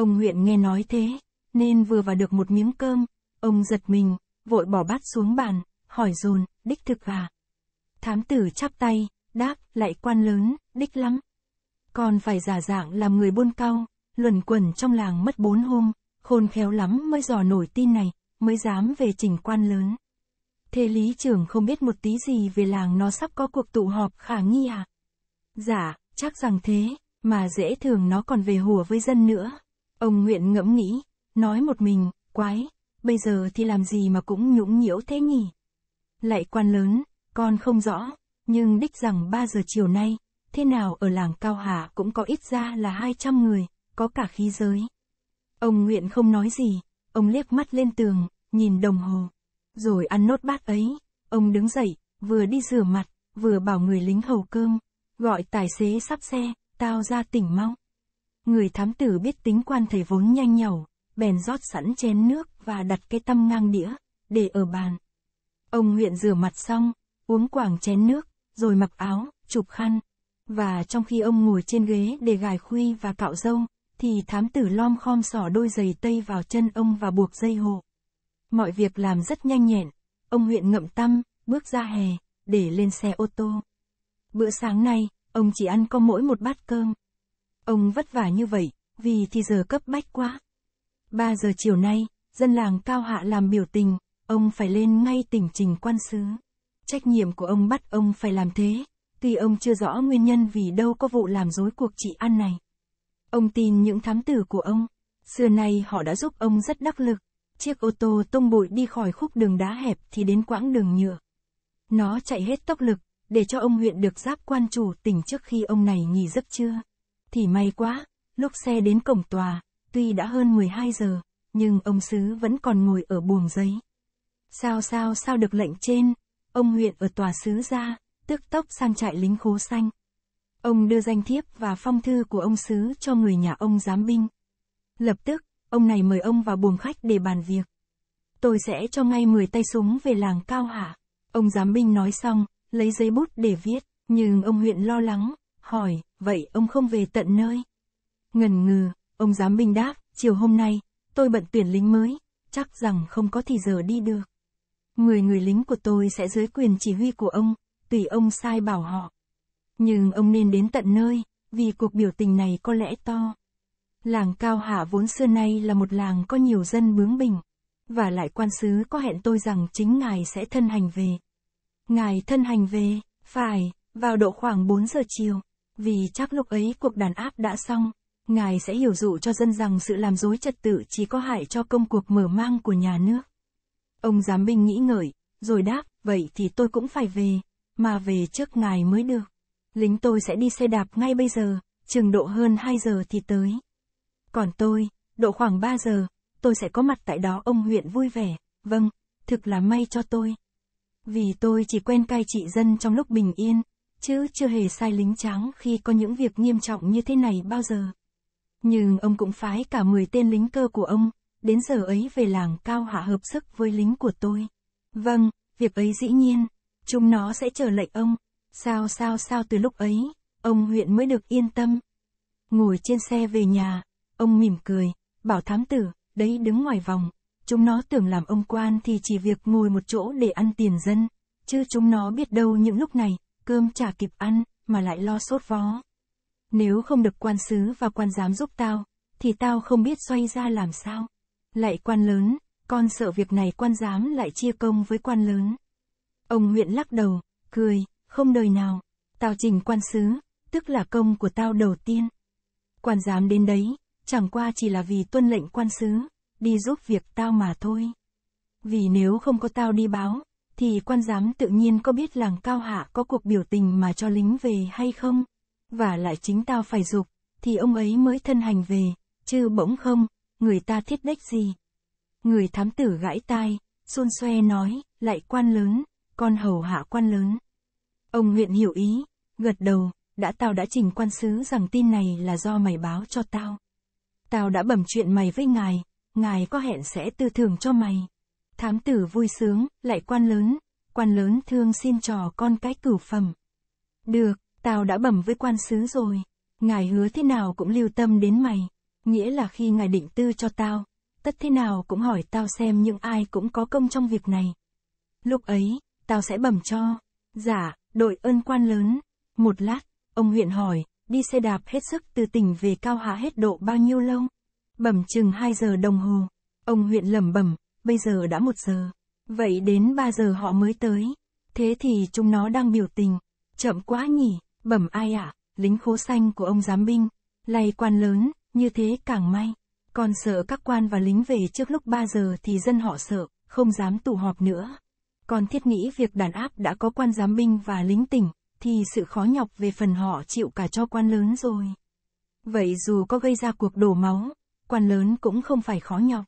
Ông huyện nghe nói thế, nên vừa vào được một miếng cơm, ông giật mình, vội bỏ bát xuống bàn, hỏi dồn, đích thực à? Thám tử chắp tay, đáp, lại quan lớn, đích lắm. Còn phải giả dạng làm người buôn cao, luẩn quẩn trong làng mất bốn hôm, khôn khéo lắm mới dò nổi tin này, mới dám về chỉnh quan lớn. Thế lý trưởng không biết một tí gì về làng nó sắp có cuộc tụ họp khả nghi à? Dạ, chắc rằng thế, mà dễ thường nó còn về hùa với dân nữa. Ông Nguyện ngẫm nghĩ, nói một mình, quái, bây giờ thì làm gì mà cũng nhũng nhiễu thế nhỉ? Lại quan lớn, con không rõ, nhưng đích rằng 3 giờ chiều nay, thế nào ở làng Cao Hà cũng có ít ra là 200 người, có cả khí giới. Ông Nguyện không nói gì, ông liếc mắt lên tường, nhìn đồng hồ. Rồi ăn nốt bát ấy, ông đứng dậy, vừa đi rửa mặt, vừa bảo người lính hầu cơm, gọi tài xế sắp xe, tao ra tỉnh mong Người thám tử biết tính quan thầy vốn nhanh nhẩu, bèn rót sẵn chén nước và đặt cái tâm ngang đĩa, để ở bàn. Ông huyện rửa mặt xong, uống quảng chén nước, rồi mặc áo, chụp khăn. Và trong khi ông ngồi trên ghế để gài khuy và cạo râu, thì thám tử lom khom sỏ đôi giày tây vào chân ông và buộc dây hộ. Mọi việc làm rất nhanh nhẹn, ông huyện ngậm tâm bước ra hè, để lên xe ô tô. Bữa sáng nay ông chỉ ăn có mỗi một bát cơm, Ông vất vả như vậy, vì thì giờ cấp bách quá. 3 giờ chiều nay, dân làng Cao Hạ làm biểu tình, ông phải lên ngay tỉnh trình quan sứ. Trách nhiệm của ông bắt ông phải làm thế, tuy ông chưa rõ nguyên nhân vì đâu có vụ làm dối cuộc trị an này. Ông tin những thám tử của ông, xưa nay họ đã giúp ông rất đắc lực. Chiếc ô tô tông bụi đi khỏi khúc đường đá hẹp thì đến quãng đường nhựa. Nó chạy hết tốc lực, để cho ông huyện được giáp quan chủ tỉnh trước khi ông này nghỉ giấc chưa thì may quá, lúc xe đến cổng tòa, tuy đã hơn 12 giờ, nhưng ông Sứ vẫn còn ngồi ở buồng giấy. Sao sao sao được lệnh trên, ông huyện ở tòa Sứ ra, tức tốc sang trại lính khố xanh. Ông đưa danh thiếp và phong thư của ông Sứ cho người nhà ông giám binh. Lập tức, ông này mời ông vào buồng khách để bàn việc. Tôi sẽ cho ngay 10 tay súng về làng Cao Hạ. Ông giám binh nói xong, lấy giấy bút để viết, nhưng ông huyện lo lắng, hỏi, vậy ông không về tận nơi? Ngần ngừ, ông giám binh đáp, chiều hôm nay, tôi bận tuyển lính mới, chắc rằng không có thì giờ đi được. Mười người lính của tôi sẽ dưới quyền chỉ huy của ông, tùy ông sai bảo họ. Nhưng ông nên đến tận nơi, vì cuộc biểu tình này có lẽ to. Làng Cao Hạ vốn xưa nay là một làng có nhiều dân bướng bỉnh, và lại quan sứ có hẹn tôi rằng chính ngài sẽ thân hành về. Ngài thân hành về, phải, vào độ khoảng 4 giờ chiều. Vì chắc lúc ấy cuộc đàn áp đã xong, ngài sẽ hiểu dụ cho dân rằng sự làm dối trật tự chỉ có hại cho công cuộc mở mang của nhà nước. Ông giám binh nghĩ ngợi, rồi đáp, vậy thì tôi cũng phải về, mà về trước ngài mới được. Lính tôi sẽ đi xe đạp ngay bây giờ, chừng độ hơn 2 giờ thì tới. Còn tôi, độ khoảng 3 giờ, tôi sẽ có mặt tại đó ông huyện vui vẻ, vâng, thực là may cho tôi. Vì tôi chỉ quen cai trị dân trong lúc bình yên, chứ chưa hề sai lính trắng khi có những việc nghiêm trọng như thế này bao giờ. Nhưng ông cũng phái cả 10 tên lính cơ của ông, đến giờ ấy về làng cao hạ hợp sức với lính của tôi. Vâng, việc ấy dĩ nhiên, chúng nó sẽ chờ lệnh ông. Sao sao sao từ lúc ấy, ông huyện mới được yên tâm. Ngồi trên xe về nhà, ông mỉm cười, bảo thám tử, đấy đứng ngoài vòng. Chúng nó tưởng làm ông quan thì chỉ việc ngồi một chỗ để ăn tiền dân, chứ chúng nó biết đâu những lúc này, cơm chả kịp ăn, mà lại lo sốt vó. Nếu không được quan sứ và quan giám giúp tao, thì tao không biết xoay ra làm sao. Lại quan lớn, con sợ việc này quan giám lại chia công với quan lớn. Ông huyện lắc đầu, cười, không đời nào, tao trình quan sứ, tức là công của tao đầu tiên. Quan giám đến đấy, chẳng qua chỉ là vì tuân lệnh quan sứ, đi giúp việc tao mà thôi. Vì nếu không có tao đi báo, thì quan giám tự nhiên có biết làng cao hạ có cuộc biểu tình mà cho lính về hay không? Và lại chính tao phải dục, thì ông ấy mới thân hành về, chứ bỗng không, người ta thiết đếch gì. Người thám tử gãi tai, xôn xoe nói, lại quan lớn, con hầu hạ quan lớn. Ông nguyện hiểu ý, gật đầu, đã tao đã trình quan sứ rằng tin này là do mày báo cho tao. Tao đã bẩm chuyện mày với ngài, ngài có hẹn sẽ tư thưởng cho mày. Thám tử vui sướng, lại quan lớn, quan lớn thương xin trò con cái cửu phẩm. Được, tao đã bẩm với quan sứ rồi, ngài hứa thế nào cũng lưu tâm đến mày, nghĩa là khi ngài định tư cho tao, tất thế nào cũng hỏi tao xem những ai cũng có công trong việc này. Lúc ấy, tao sẽ bẩm cho. Dạ, đội ơn quan lớn. Một lát, ông huyện hỏi, đi xe đạp hết sức từ tỉnh về cao hạ hết độ bao nhiêu lâu? Bẩm chừng 2 giờ đồng hồ. Ông huyện lẩm bẩm, bây giờ đã một giờ. Vậy đến ba giờ họ mới tới. Thế thì chúng nó đang biểu tình. Chậm quá nhỉ, bẩm ai ạ, à? lính khố xanh của ông giám binh. Lay quan lớn, như thế càng may. Còn sợ các quan và lính về trước lúc ba giờ thì dân họ sợ, không dám tụ họp nữa. Còn thiết nghĩ việc đàn áp đã có quan giám binh và lính tỉnh, thì sự khó nhọc về phần họ chịu cả cho quan lớn rồi. Vậy dù có gây ra cuộc đổ máu, quan lớn cũng không phải khó nhọc.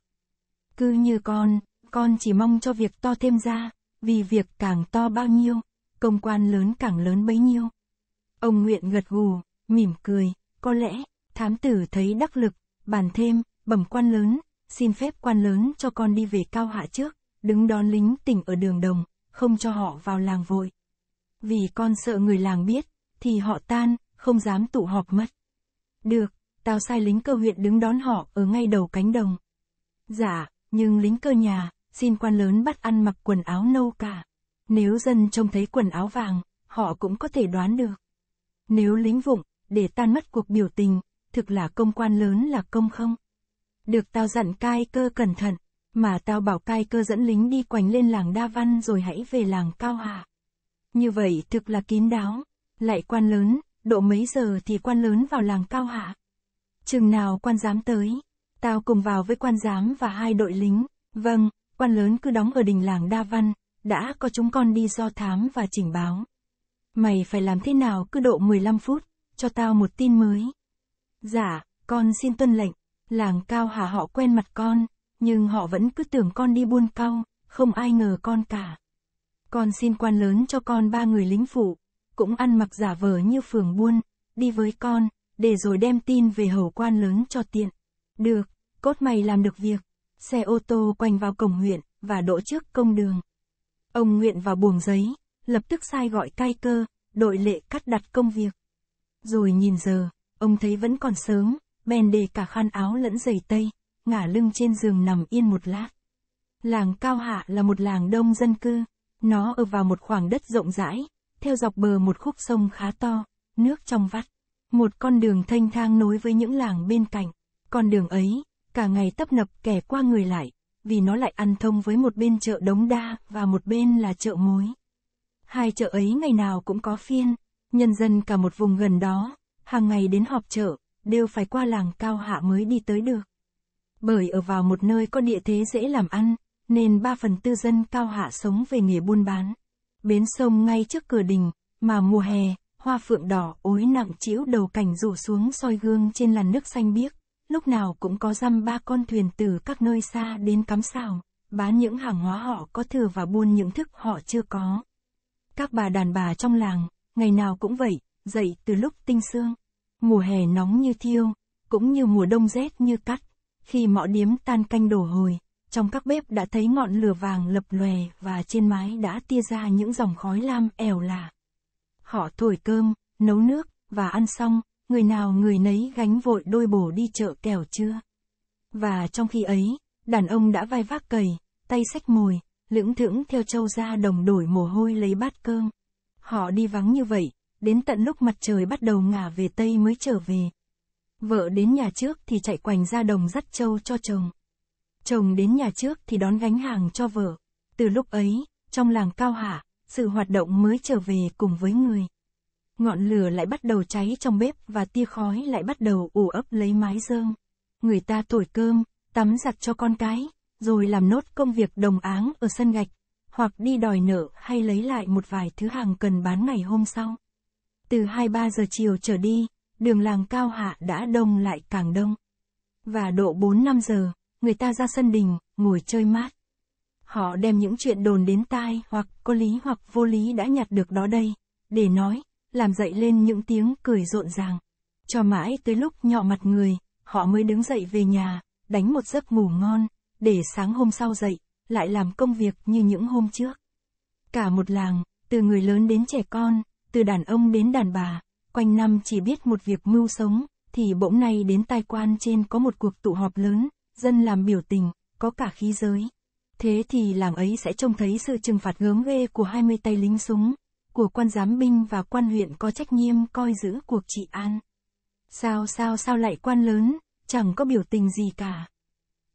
Cứ như con, con chỉ mong cho việc to thêm ra, vì việc càng to bao nhiêu, công quan lớn càng lớn bấy nhiêu. Ông Nguyện gật gù, mỉm cười, có lẽ, thám tử thấy đắc lực, bàn thêm, bẩm quan lớn, xin phép quan lớn cho con đi về cao hạ trước, đứng đón lính tỉnh ở đường đồng, không cho họ vào làng vội. Vì con sợ người làng biết, thì họ tan, không dám tụ họp mất. Được, tao sai lính cơ huyện đứng đón họ ở ngay đầu cánh đồng. Dạ, nhưng lính cơ nhà, xin quan lớn bắt ăn mặc quần áo nâu cả. Nếu dân trông thấy quần áo vàng, họ cũng có thể đoán được. Nếu lính vụng, để tan mất cuộc biểu tình, thực là công quan lớn là công không? Được tao dặn cai cơ cẩn thận, mà tao bảo cai cơ dẫn lính đi quành lên làng Đa Văn rồi hãy về làng Cao Hà. Như vậy thực là kín đáo, lại quan lớn, độ mấy giờ thì quan lớn vào làng Cao Hà. Chừng nào quan dám tới? tao cùng vào với quan giám và hai đội lính, vâng, quan lớn cứ đóng ở đình làng Đa Văn, đã có chúng con đi do thám và trình báo. Mày phải làm thế nào cứ độ 15 phút, cho tao một tin mới. Dạ, con xin tuân lệnh, làng cao hà họ quen mặt con, nhưng họ vẫn cứ tưởng con đi buôn cao không ai ngờ con cả. Con xin quan lớn cho con ba người lính phụ, cũng ăn mặc giả vờ như phường buôn, đi với con, để rồi đem tin về hầu quan lớn cho tiện. Được, cốt mày làm được việc. Xe ô tô quanh vào cổng huyện, và đỗ trước công đường. Ông nguyện vào buồng giấy, lập tức sai gọi cai cơ, đội lệ cắt đặt công việc. Rồi nhìn giờ, ông thấy vẫn còn sớm, bèn để cả khăn áo lẫn giày tây, ngả lưng trên giường nằm yên một lát. Làng Cao Hạ là một làng đông dân cư, nó ở vào một khoảng đất rộng rãi, theo dọc bờ một khúc sông khá to, nước trong vắt. Một con đường thanh thang nối với những làng bên cạnh, con đường ấy, cả ngày tấp nập kẻ qua người lại, vì nó lại ăn thông với một bên chợ Đống Đa và một bên là chợ muối Hai chợ ấy ngày nào cũng có phiên, nhân dân cả một vùng gần đó, hàng ngày đến họp chợ, đều phải qua làng Cao Hạ mới đi tới được. Bởi ở vào một nơi có địa thế dễ làm ăn, nên ba phần tư dân Cao Hạ sống về nghề buôn bán. Bến sông ngay trước cửa đình, mà mùa hè, hoa phượng đỏ ối nặng chiếu đầu cảnh rủ xuống soi gương trên làn nước xanh biếc lúc nào cũng có dăm ba con thuyền từ các nơi xa đến cắm sào, bán những hàng hóa họ có thừa và buôn những thức họ chưa có. Các bà đàn bà trong làng, ngày nào cũng vậy, dậy từ lúc tinh sương. Mùa hè nóng như thiêu, cũng như mùa đông rét như cắt. Khi mọ điếm tan canh đổ hồi, trong các bếp đã thấy ngọn lửa vàng lập lòe và trên mái đã tia ra những dòng khói lam èo lả. Họ thổi cơm, nấu nước, và ăn xong, người nào người nấy gánh vội đôi bổ đi chợ kẻo chưa. Và trong khi ấy, đàn ông đã vai vác cầy, tay sách mồi, lưỡng thưởng theo châu ra đồng đổi mồ hôi lấy bát cơm. Họ đi vắng như vậy, đến tận lúc mặt trời bắt đầu ngả về Tây mới trở về. Vợ đến nhà trước thì chạy quành ra đồng dắt châu cho chồng. Chồng đến nhà trước thì đón gánh hàng cho vợ. Từ lúc ấy, trong làng Cao Hạ, sự hoạt động mới trở về cùng với người. Ngọn lửa lại bắt đầu cháy trong bếp và tia khói lại bắt đầu ủ ấp lấy mái dương. Người ta thổi cơm, tắm giặt cho con cái, rồi làm nốt công việc đồng áng ở sân gạch, hoặc đi đòi nợ hay lấy lại một vài thứ hàng cần bán ngày hôm sau. Từ 2-3 giờ chiều trở đi, đường làng cao hạ đã đông lại càng đông. Và độ 4-5 giờ, người ta ra sân đình, ngồi chơi mát. Họ đem những chuyện đồn đến tai hoặc có lý hoặc vô lý đã nhặt được đó đây, để nói, làm dậy lên những tiếng cười rộn ràng. Cho mãi tới lúc nhọ mặt người, họ mới đứng dậy về nhà, đánh một giấc ngủ ngon, để sáng hôm sau dậy, lại làm công việc như những hôm trước. Cả một làng, từ người lớn đến trẻ con, từ đàn ông đến đàn bà, quanh năm chỉ biết một việc mưu sống, thì bỗng nay đến tai quan trên có một cuộc tụ họp lớn, dân làm biểu tình, có cả khí giới. Thế thì làng ấy sẽ trông thấy sự trừng phạt gớm ghê của 20 tay lính súng, của quan giám binh và quan huyện có trách nhiệm coi giữ cuộc trị an. Sao sao sao lại quan lớn, chẳng có biểu tình gì cả.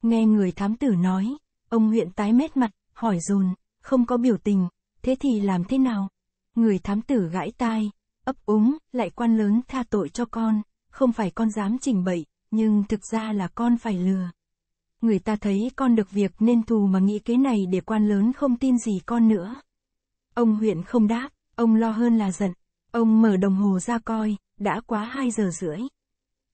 Nghe người thám tử nói, ông huyện tái mét mặt, hỏi dồn, không có biểu tình, thế thì làm thế nào? Người thám tử gãi tai, ấp úng, lại quan lớn tha tội cho con, không phải con dám trình bậy, nhưng thực ra là con phải lừa. Người ta thấy con được việc nên thù mà nghĩ kế này để quan lớn không tin gì con nữa. Ông huyện không đáp, Ông lo hơn là giận. Ông mở đồng hồ ra coi, đã quá 2 giờ rưỡi.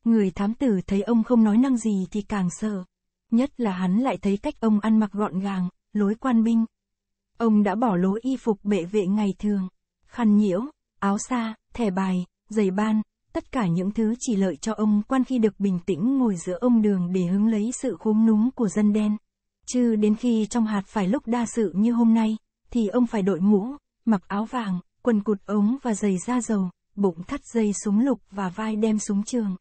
Người thám tử thấy ông không nói năng gì thì càng sợ. Nhất là hắn lại thấy cách ông ăn mặc gọn gàng, lối quan binh. Ông đã bỏ lối y phục bệ vệ ngày thường, khăn nhiễu, áo xa, thẻ bài, giày ban, tất cả những thứ chỉ lợi cho ông quan khi được bình tĩnh ngồi giữa ông đường để hứng lấy sự khúm núm của dân đen. Chứ đến khi trong hạt phải lúc đa sự như hôm nay, thì ông phải đội mũ, mặc áo vàng, quần cụt ống và giày da dầu, bụng thắt dây súng lục và vai đem súng trường.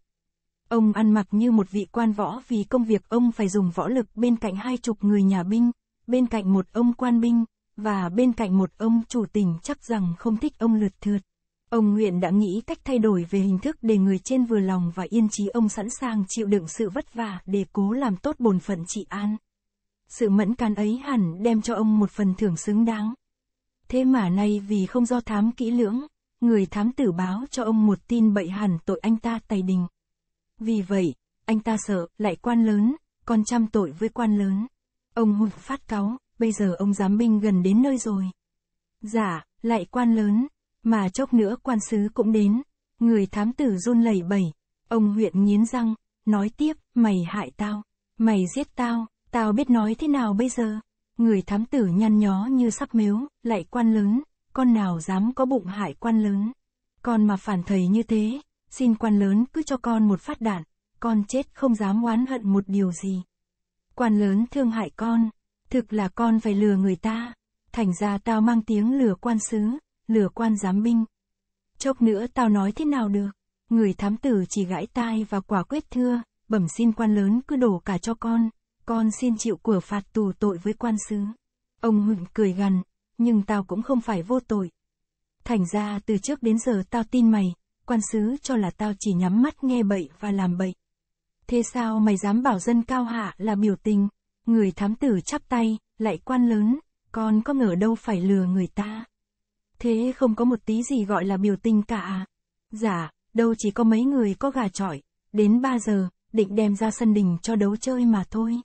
Ông ăn mặc như một vị quan võ vì công việc ông phải dùng võ lực bên cạnh hai chục người nhà binh, bên cạnh một ông quan binh, và bên cạnh một ông chủ tình chắc rằng không thích ông lượt thượt. Ông Nguyện đã nghĩ cách thay đổi về hình thức để người trên vừa lòng và yên trí ông sẵn sàng chịu đựng sự vất vả để cố làm tốt bổn phận trị an. Sự mẫn cán ấy hẳn đem cho ông một phần thưởng xứng đáng. Thế mà nay vì không do thám kỹ lưỡng, người thám tử báo cho ông một tin bậy hẳn tội anh ta tài đình. Vì vậy, anh ta sợ, lại quan lớn, còn trăm tội với quan lớn. Ông hụt phát cáo bây giờ ông giám binh gần đến nơi rồi. Dạ, lại quan lớn, mà chốc nữa quan sứ cũng đến. Người thám tử run lẩy bẩy, ông huyện nghiến răng, nói tiếp, mày hại tao, mày giết tao, tao biết nói thế nào bây giờ người thám tử nhăn nhó như sắp mếu, lại quan lớn, con nào dám có bụng hại quan lớn. Con mà phản thầy như thế, xin quan lớn cứ cho con một phát đạn, con chết không dám oán hận một điều gì. Quan lớn thương hại con, thực là con phải lừa người ta, thành ra tao mang tiếng lừa quan sứ, lừa quan giám binh. Chốc nữa tao nói thế nào được, người thám tử chỉ gãi tai và quả quyết thưa, bẩm xin quan lớn cứ đổ cả cho con, con xin chịu của phạt tù tội với quan sứ. Ông Hựng cười gằn, nhưng tao cũng không phải vô tội. Thành ra từ trước đến giờ tao tin mày, quan sứ cho là tao chỉ nhắm mắt nghe bậy và làm bậy. Thế sao mày dám bảo dân cao hạ là biểu tình, người thám tử chắp tay, lại quan lớn, con có ngờ đâu phải lừa người ta. Thế không có một tí gì gọi là biểu tình cả. À? Dạ, đâu chỉ có mấy người có gà trọi, đến 3 giờ, định đem ra sân đình cho đấu chơi mà thôi.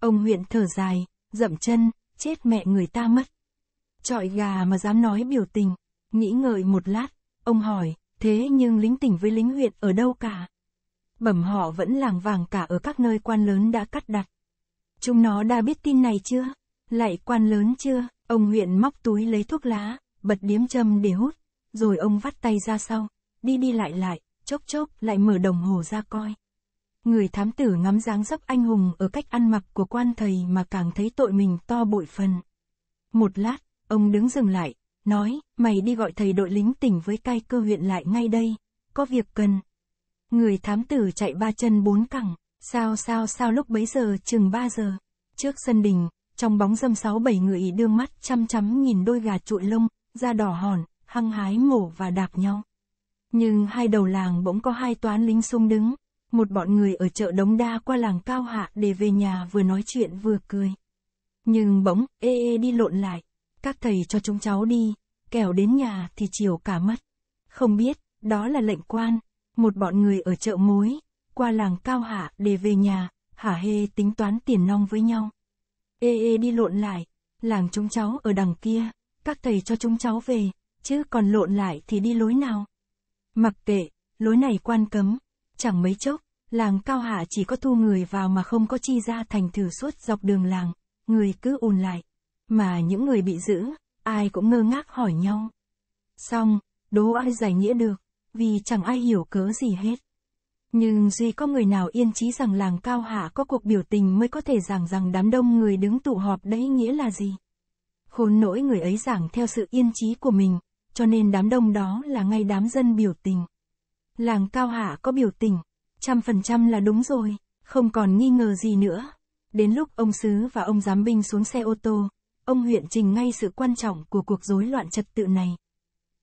Ông huyện thở dài, dậm chân, chết mẹ người ta mất. Chọi gà mà dám nói biểu tình, nghĩ ngợi một lát, ông hỏi, thế nhưng lính tỉnh với lính huyện ở đâu cả? Bẩm họ vẫn làng vàng cả ở các nơi quan lớn đã cắt đặt. Chúng nó đã biết tin này chưa? Lại quan lớn chưa? Ông huyện móc túi lấy thuốc lá, bật điếm châm để hút, rồi ông vắt tay ra sau, đi đi lại lại, chốc chốc lại mở đồng hồ ra coi người thám tử ngắm dáng dấp anh hùng ở cách ăn mặc của quan thầy mà càng thấy tội mình to bội phần. Một lát, ông đứng dừng lại, nói, mày đi gọi thầy đội lính tỉnh với cai cơ huyện lại ngay đây, có việc cần. Người thám tử chạy ba chân bốn cẳng, sao sao sao lúc bấy giờ chừng ba giờ, trước sân đình, trong bóng dâm sáu bảy người đưa mắt chăm chăm nhìn đôi gà trụi lông, da đỏ hòn, hăng hái mổ và đạp nhau. Nhưng hai đầu làng bỗng có hai toán lính xung đứng, một bọn người ở chợ Đống Đa qua làng Cao Hạ để về nhà vừa nói chuyện vừa cười. Nhưng bỗng, ê ê đi lộn lại, các thầy cho chúng cháu đi, kẻo đến nhà thì chiều cả mất. Không biết, đó là lệnh quan, một bọn người ở chợ mối, qua làng Cao Hạ để về nhà, hả hê tính toán tiền nong với nhau. Ê ê đi lộn lại, làng chúng cháu ở đằng kia, các thầy cho chúng cháu về, chứ còn lộn lại thì đi lối nào. Mặc kệ, lối này quan cấm, Chẳng mấy chốc, làng Cao Hạ chỉ có thu người vào mà không có chi ra thành thử suốt dọc đường làng, người cứ ùn lại. Mà những người bị giữ, ai cũng ngơ ngác hỏi nhau. Xong, đố ai giải nghĩa được, vì chẳng ai hiểu cớ gì hết. Nhưng duy có người nào yên trí rằng làng Cao Hạ có cuộc biểu tình mới có thể giảng rằng đám đông người đứng tụ họp đấy nghĩa là gì. Khốn nỗi người ấy giảng theo sự yên trí của mình, cho nên đám đông đó là ngay đám dân biểu tình. Làng Cao Hạ có biểu tình, trăm phần trăm là đúng rồi, không còn nghi ngờ gì nữa. Đến lúc ông sứ và ông giám binh xuống xe ô tô, ông huyện trình ngay sự quan trọng của cuộc rối loạn trật tự này.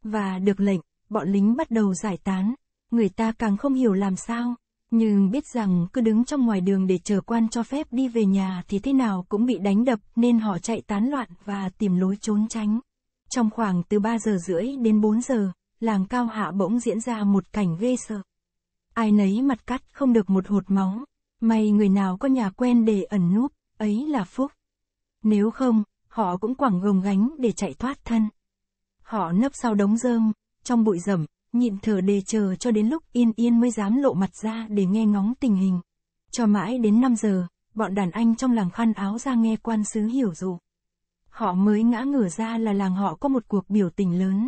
Và được lệnh, bọn lính bắt đầu giải tán, người ta càng không hiểu làm sao, nhưng biết rằng cứ đứng trong ngoài đường để chờ quan cho phép đi về nhà thì thế nào cũng bị đánh đập nên họ chạy tán loạn và tìm lối trốn tránh. Trong khoảng từ 3 giờ rưỡi đến 4 giờ, làng cao hạ bỗng diễn ra một cảnh ghê sợ. Ai nấy mặt cắt không được một hột máu, may người nào có nhà quen để ẩn núp, ấy là phúc. Nếu không, họ cũng quẳng gồng gánh để chạy thoát thân. Họ nấp sau đống rơm, trong bụi rậm, nhịn thở đề chờ cho đến lúc yên yên mới dám lộ mặt ra để nghe ngóng tình hình. Cho mãi đến 5 giờ, bọn đàn anh trong làng khăn áo ra nghe quan sứ hiểu dụ. Họ mới ngã ngửa ra là làng họ có một cuộc biểu tình lớn.